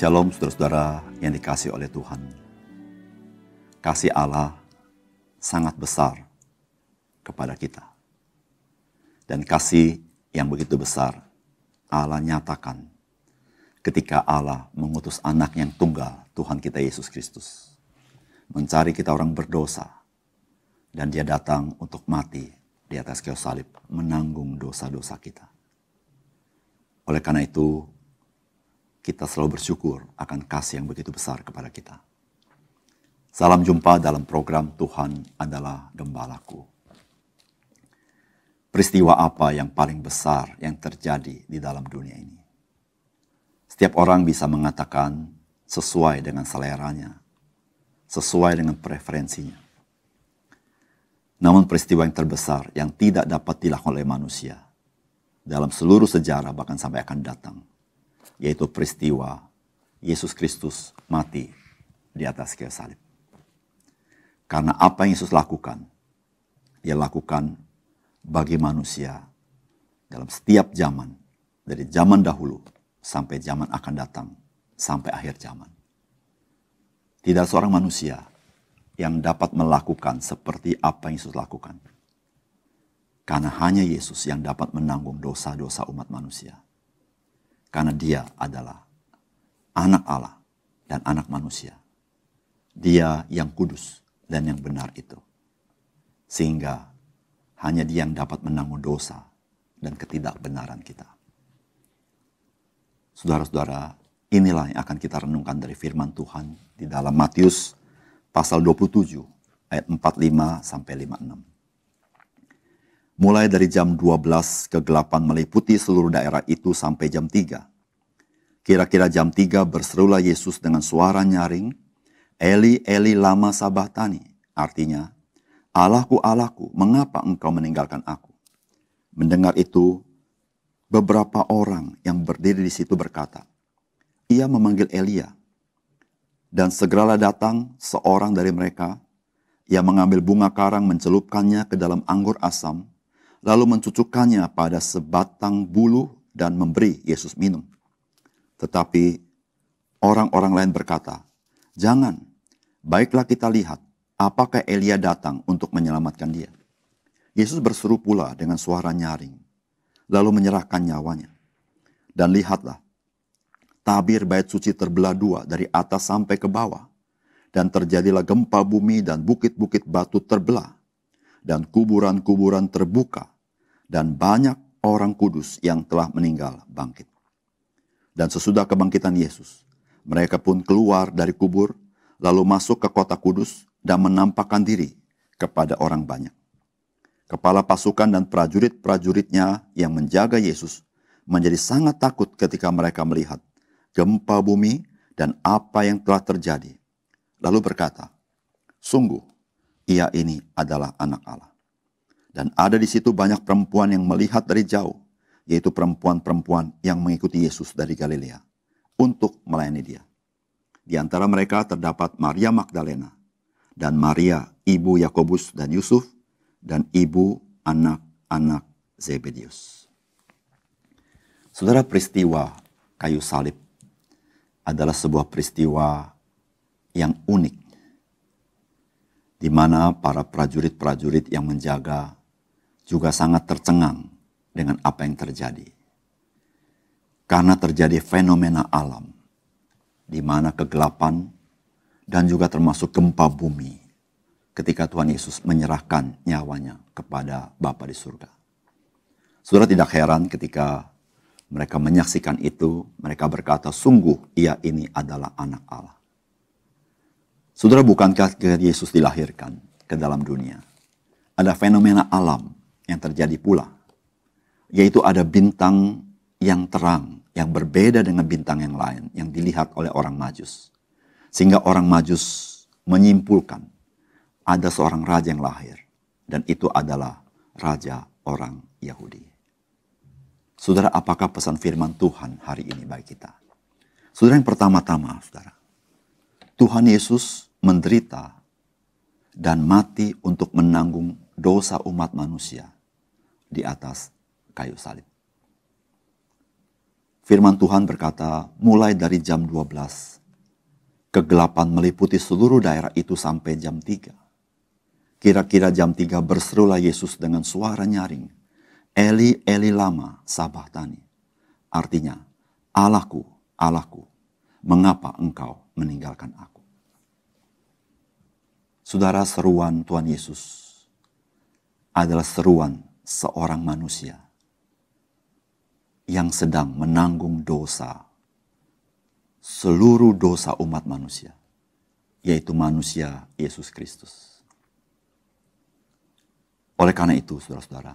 Shalom saudara-saudara yang dikasih oleh Tuhan. Kasih Allah sangat besar kepada kita. Dan kasih yang begitu besar Allah nyatakan ketika Allah mengutus anak yang tunggal Tuhan kita Yesus Kristus. Mencari kita orang berdosa. Dan dia datang untuk mati di atas kayu salib menanggung dosa-dosa kita. Oleh karena itu kita selalu bersyukur akan kasih yang begitu besar kepada kita. Salam jumpa dalam program Tuhan adalah Gembalaku. Peristiwa apa yang paling besar yang terjadi di dalam dunia ini? Setiap orang bisa mengatakan sesuai dengan seleranya, sesuai dengan preferensinya. Namun peristiwa yang terbesar yang tidak dapat dilakukan oleh manusia dalam seluruh sejarah bahkan sampai akan datang yaitu peristiwa Yesus Kristus mati di atas kayu salib. Karena apa yang Yesus lakukan, dia lakukan bagi manusia dalam setiap zaman, dari zaman dahulu sampai zaman akan datang, sampai akhir zaman. Tidak seorang manusia yang dapat melakukan seperti apa yang Yesus lakukan. Karena hanya Yesus yang dapat menanggung dosa-dosa umat manusia. Karena dia adalah anak Allah dan anak manusia. Dia yang kudus dan yang benar itu. Sehingga hanya dia yang dapat menanggung dosa dan ketidakbenaran kita. Saudara-saudara, inilah yang akan kita renungkan dari firman Tuhan di dalam Matius pasal 27 ayat 45 sampai 56 mulai dari jam 12 kegelapan meliputi seluruh daerah itu sampai jam 3. Kira-kira jam 3 berserulah Yesus dengan suara nyaring, Eli, Eli lama sabatani. Artinya, Allahku, Allahku, mengapa engkau meninggalkan aku? Mendengar itu, beberapa orang yang berdiri di situ berkata, ia memanggil Elia. Dan segeralah datang seorang dari mereka, ia mengambil bunga karang mencelupkannya ke dalam anggur asam, lalu mencucukkannya pada sebatang bulu dan memberi Yesus minum. Tetapi orang-orang lain berkata, "Jangan, baiklah kita lihat apakah Elia datang untuk menyelamatkan dia." Yesus berseru pula dengan suara nyaring, lalu menyerahkan nyawanya. Dan lihatlah, tabir bait suci terbelah dua dari atas sampai ke bawah. Dan terjadilah gempa bumi dan bukit-bukit batu terbelah dan kuburan-kuburan terbuka, dan banyak orang kudus yang telah meninggal bangkit. Dan sesudah kebangkitan Yesus, mereka pun keluar dari kubur, lalu masuk ke kota kudus dan menampakkan diri kepada orang banyak. Kepala pasukan dan prajurit-prajuritnya yang menjaga Yesus menjadi sangat takut ketika mereka melihat gempa bumi dan apa yang telah terjadi. Lalu berkata, Sungguh, ia ini adalah anak Allah. Dan ada di situ banyak perempuan yang melihat dari jauh, yaitu perempuan-perempuan yang mengikuti Yesus dari Galilea untuk melayani dia. Di antara mereka terdapat Maria Magdalena dan Maria ibu Yakobus dan Yusuf dan ibu anak-anak Zebedius. Saudara peristiwa kayu salib adalah sebuah peristiwa yang unik di mana para prajurit-prajurit yang menjaga juga sangat tercengang dengan apa yang terjadi. Karena terjadi fenomena alam, di mana kegelapan dan juga termasuk gempa bumi ketika Tuhan Yesus menyerahkan nyawanya kepada Bapa di surga. Saudara tidak heran ketika mereka menyaksikan itu, mereka berkata, sungguh ia ini adalah anak Allah. Saudara, bukankah ketika Yesus dilahirkan ke dalam dunia, ada fenomena alam yang terjadi pula, yaitu ada bintang yang terang, yang berbeda dengan bintang yang lain, yang dilihat oleh orang Majus. Sehingga orang Majus menyimpulkan ada seorang raja yang lahir, dan itu adalah raja orang Yahudi. Saudara, apakah pesan firman Tuhan hari ini bagi kita? Saudara yang pertama-tama, saudara, Tuhan Yesus menderita dan mati untuk menanggung dosa umat manusia di atas kayu salib. Firman Tuhan berkata, mulai dari jam 12, kegelapan meliputi seluruh daerah itu sampai jam 3. Kira-kira jam 3 berserulah Yesus dengan suara nyaring, Eli, Eli lama sabah tani. Artinya, Allahku, Allahku, mengapa engkau meninggalkan aku? Saudara, seruan Tuhan Yesus adalah seruan seorang manusia yang sedang menanggung dosa seluruh dosa umat manusia, yaitu manusia Yesus Kristus. Oleh karena itu, saudara-saudara,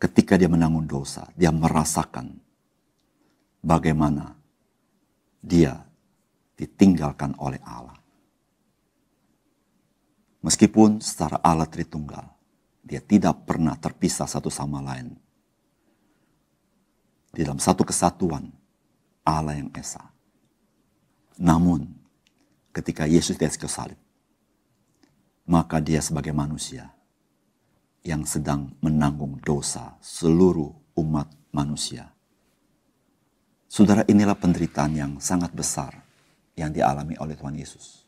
ketika dia menanggung dosa, dia merasakan bagaimana dia ditinggalkan oleh Allah. Meskipun secara alat Tritunggal, dia tidak pernah terpisah satu sama lain. Di dalam satu kesatuan, Allah yang Esa. Namun, ketika Yesus di ke salib, maka dia sebagai manusia yang sedang menanggung dosa seluruh umat manusia. Saudara, inilah penderitaan yang sangat besar yang dialami oleh Tuhan Yesus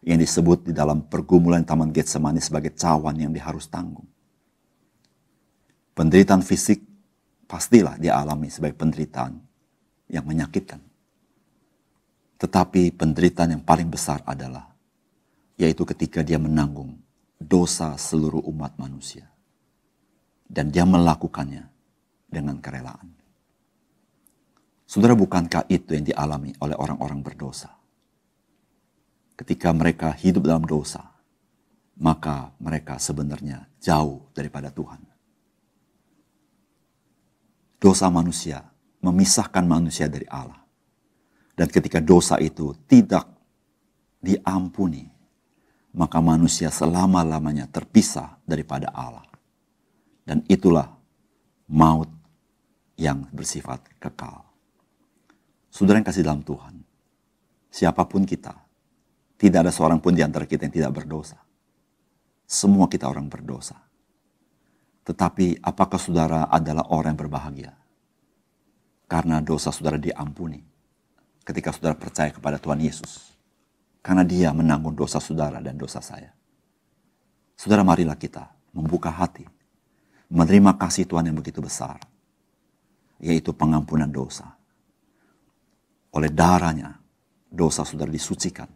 yang disebut di dalam pergumulan Taman Getsemani sebagai cawan yang diharus tanggung. Penderitaan fisik pastilah dialami sebagai penderitaan yang menyakitkan. Tetapi penderitaan yang paling besar adalah yaitu ketika dia menanggung dosa seluruh umat manusia. Dan dia melakukannya dengan kerelaan. Saudara, bukankah itu yang dialami oleh orang-orang berdosa? ketika mereka hidup dalam dosa, maka mereka sebenarnya jauh daripada Tuhan. Dosa manusia memisahkan manusia dari Allah. Dan ketika dosa itu tidak diampuni, maka manusia selama-lamanya terpisah daripada Allah. Dan itulah maut yang bersifat kekal. Saudara yang kasih dalam Tuhan, siapapun kita, tidak ada seorang pun di antara kita yang tidak berdosa. Semua kita orang berdosa. Tetapi apakah saudara adalah orang yang berbahagia? Karena dosa saudara diampuni ketika saudara percaya kepada Tuhan Yesus. Karena dia menanggung dosa saudara dan dosa saya. Saudara marilah kita membuka hati. Menerima kasih Tuhan yang begitu besar. Yaitu pengampunan dosa. Oleh darahnya dosa saudara disucikan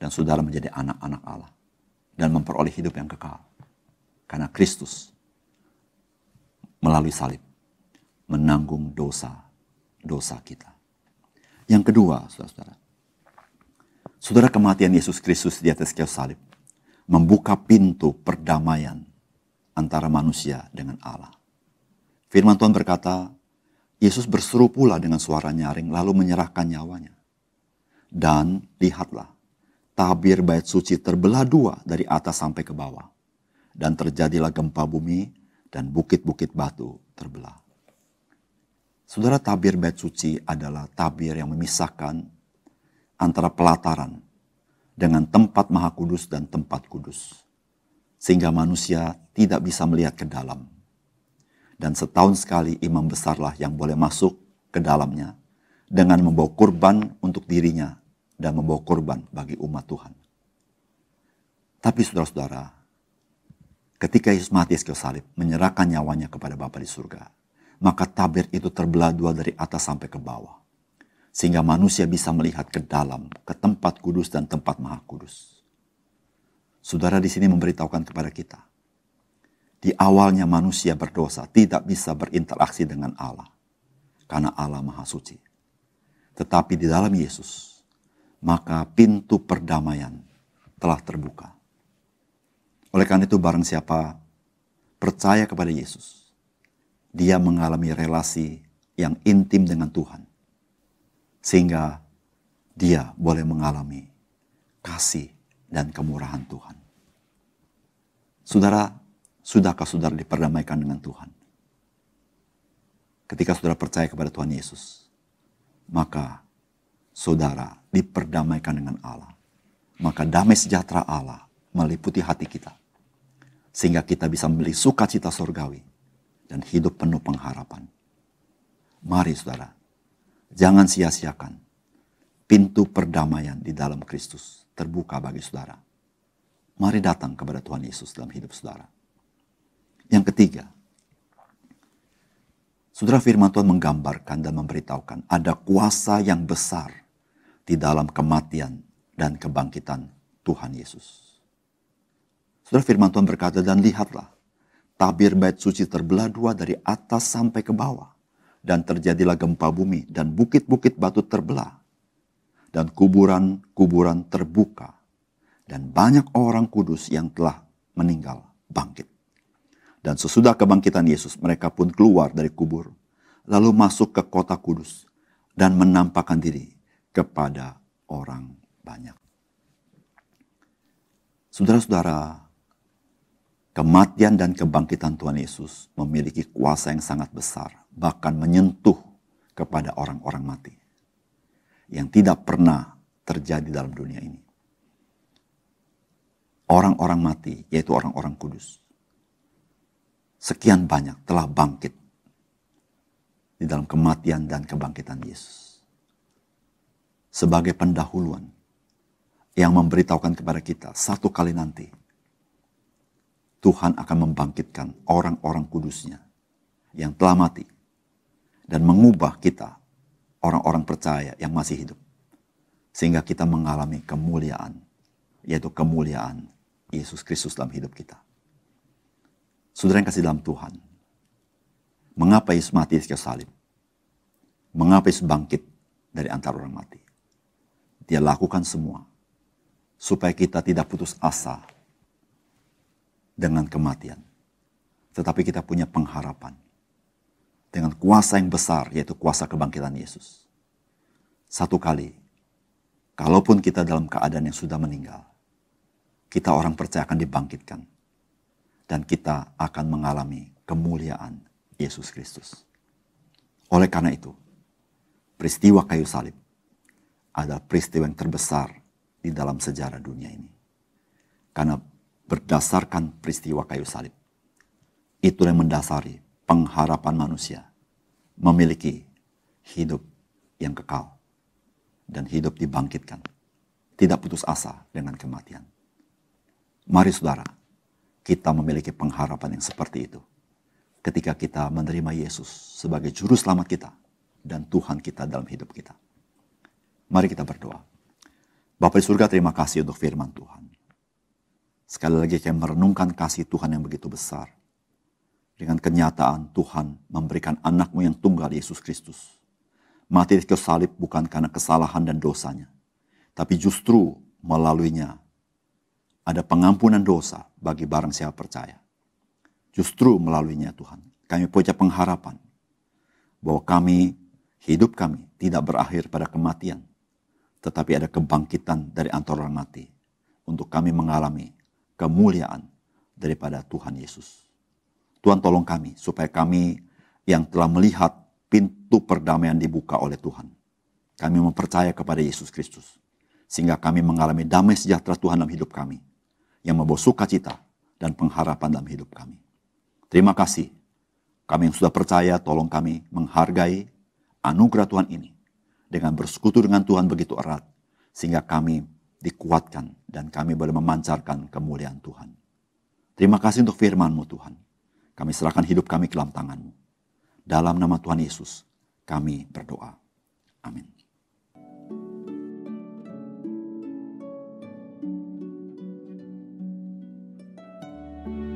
dan saudara menjadi anak-anak Allah dan memperoleh hidup yang kekal. Karena Kristus melalui salib menanggung dosa dosa kita. Yang kedua, saudara-saudara. Saudara kematian Yesus Kristus di atas kayu salib membuka pintu perdamaian antara manusia dengan Allah. Firman Tuhan berkata, Yesus berseru pula dengan suara nyaring lalu menyerahkan nyawanya. Dan lihatlah, tabir bait suci terbelah dua dari atas sampai ke bawah. Dan terjadilah gempa bumi dan bukit-bukit batu terbelah. Saudara tabir bait suci adalah tabir yang memisahkan antara pelataran dengan tempat maha kudus dan tempat kudus. Sehingga manusia tidak bisa melihat ke dalam. Dan setahun sekali imam besarlah yang boleh masuk ke dalamnya dengan membawa kurban untuk dirinya dan membawa korban bagi umat Tuhan. Tapi saudara-saudara, ketika Yesus mati ke salib, menyerahkan nyawanya kepada Bapa di surga, maka tabir itu terbelah dua dari atas sampai ke bawah. Sehingga manusia bisa melihat ke dalam, ke tempat kudus dan tempat maha kudus. Saudara di sini memberitahukan kepada kita, di awalnya manusia berdosa tidak bisa berinteraksi dengan Allah, karena Allah maha suci. Tetapi di dalam Yesus, maka pintu perdamaian telah terbuka. Oleh karena itu barang siapa percaya kepada Yesus, dia mengalami relasi yang intim dengan Tuhan. Sehingga dia boleh mengalami kasih dan kemurahan Tuhan. Saudara, sudahkah saudara diperdamaikan dengan Tuhan? Ketika saudara percaya kepada Tuhan Yesus, maka saudara diperdamaikan dengan Allah. Maka damai sejahtera Allah meliputi hati kita. Sehingga kita bisa membeli sukacita surgawi dan hidup penuh pengharapan. Mari saudara, jangan sia-siakan pintu perdamaian di dalam Kristus terbuka bagi saudara. Mari datang kepada Tuhan Yesus dalam hidup saudara. Yang ketiga, saudara firman Tuhan menggambarkan dan memberitahukan ada kuasa yang besar di dalam kematian dan kebangkitan Tuhan Yesus. Saudara firman Tuhan berkata, dan lihatlah, tabir bait suci terbelah dua dari atas sampai ke bawah. Dan terjadilah gempa bumi dan bukit-bukit batu terbelah. Dan kuburan-kuburan terbuka. Dan banyak orang kudus yang telah meninggal bangkit. Dan sesudah kebangkitan Yesus mereka pun keluar dari kubur. Lalu masuk ke kota kudus dan menampakkan diri kepada orang banyak. Saudara-saudara, kematian dan kebangkitan Tuhan Yesus memiliki kuasa yang sangat besar, bahkan menyentuh kepada orang-orang mati yang tidak pernah terjadi dalam dunia ini. Orang-orang mati, yaitu orang-orang kudus, sekian banyak telah bangkit di dalam kematian dan kebangkitan Yesus sebagai pendahuluan yang memberitahukan kepada kita satu kali nanti Tuhan akan membangkitkan orang-orang kudusnya yang telah mati dan mengubah kita orang-orang percaya yang masih hidup sehingga kita mengalami kemuliaan yaitu kemuliaan Yesus Kristus dalam hidup kita. Saudara yang kasih dalam Tuhan, mengapa Yesus mati di salib? Mengapa Yesus bangkit dari antara orang mati? Dia lakukan semua supaya kita tidak putus asa dengan kematian. Tetapi kita punya pengharapan dengan kuasa yang besar yaitu kuasa kebangkitan Yesus. Satu kali, kalaupun kita dalam keadaan yang sudah meninggal, kita orang percaya akan dibangkitkan dan kita akan mengalami kemuliaan Yesus Kristus. Oleh karena itu, peristiwa kayu salib adalah peristiwa yang terbesar di dalam sejarah dunia ini. Karena berdasarkan peristiwa kayu salib, itu yang mendasari pengharapan manusia memiliki hidup yang kekal dan hidup dibangkitkan. Tidak putus asa dengan kematian. Mari saudara, kita memiliki pengharapan yang seperti itu. Ketika kita menerima Yesus sebagai juru selamat kita dan Tuhan kita dalam hidup kita. Mari kita berdoa. Bapak di surga terima kasih untuk firman Tuhan. Sekali lagi kami merenungkan kasih Tuhan yang begitu besar. Dengan kenyataan Tuhan memberikan anakmu yang tunggal Yesus Kristus. Mati di kayu salib bukan karena kesalahan dan dosanya. Tapi justru melaluinya ada pengampunan dosa bagi barang siapa percaya. Justru melaluinya Tuhan. Kami punya pengharapan bahwa kami, hidup kami tidak berakhir pada kematian tetapi ada kebangkitan dari antara orang mati untuk kami mengalami kemuliaan daripada Tuhan Yesus. Tuhan tolong kami supaya kami yang telah melihat pintu perdamaian dibuka oleh Tuhan. Kami mempercaya kepada Yesus Kristus sehingga kami mengalami damai sejahtera Tuhan dalam hidup kami yang membawa sukacita dan pengharapan dalam hidup kami. Terima kasih. Kami yang sudah percaya, tolong kami menghargai anugerah Tuhan ini dengan bersekutu dengan Tuhan begitu erat, sehingga kami dikuatkan dan kami boleh memancarkan kemuliaan Tuhan. Terima kasih untuk firman-Mu Tuhan. Kami serahkan hidup kami ke dalam tangan-Mu. Dalam nama Tuhan Yesus, kami berdoa. Amin. thank you